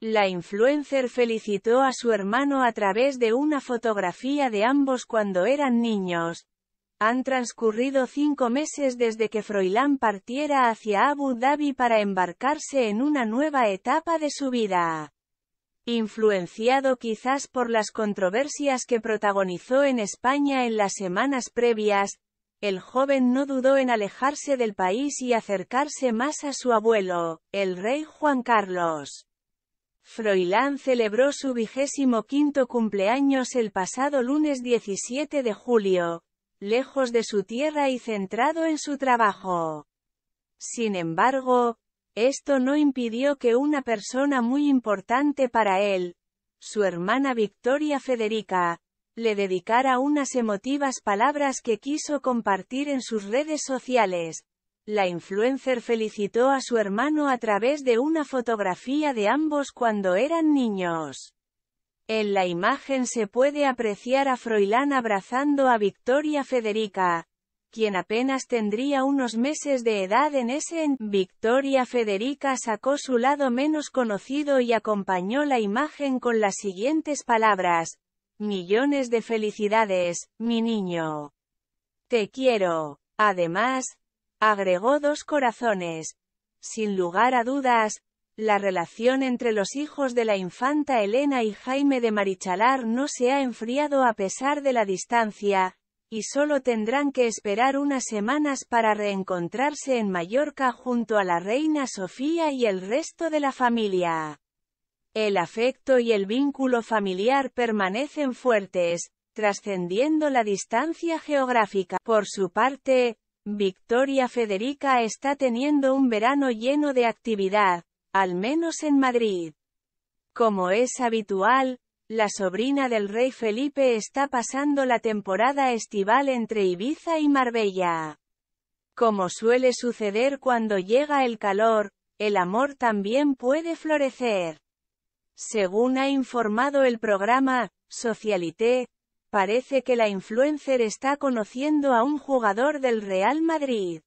La influencer felicitó a su hermano a través de una fotografía de ambos cuando eran niños. Han transcurrido cinco meses desde que Froilán partiera hacia Abu Dhabi para embarcarse en una nueva etapa de su vida. Influenciado quizás por las controversias que protagonizó en España en las semanas previas, el joven no dudó en alejarse del país y acercarse más a su abuelo, el rey Juan Carlos. Froilán celebró su vigésimo quinto cumpleaños el pasado lunes 17 de julio, lejos de su tierra y centrado en su trabajo. Sin embargo, esto no impidió que una persona muy importante para él, su hermana Victoria Federica, le dedicara unas emotivas palabras que quiso compartir en sus redes sociales, la influencer felicitó a su hermano a través de una fotografía de ambos cuando eran niños. En la imagen se puede apreciar a Froilán abrazando a Victoria Federica, quien apenas tendría unos meses de edad en ese Victoria Federica sacó su lado menos conocido y acompañó la imagen con las siguientes palabras. Millones de felicidades, mi niño. Te quiero. Además, Agregó dos corazones. Sin lugar a dudas, la relación entre los hijos de la infanta Elena y Jaime de Marichalar no se ha enfriado a pesar de la distancia, y solo tendrán que esperar unas semanas para reencontrarse en Mallorca junto a la reina Sofía y el resto de la familia. El afecto y el vínculo familiar permanecen fuertes, trascendiendo la distancia geográfica. Por su parte, Victoria Federica está teniendo un verano lleno de actividad, al menos en Madrid. Como es habitual, la sobrina del rey Felipe está pasando la temporada estival entre Ibiza y Marbella. Como suele suceder cuando llega el calor, el amor también puede florecer. Según ha informado el programa, Socialité, Parece que la influencer está conociendo a un jugador del Real Madrid.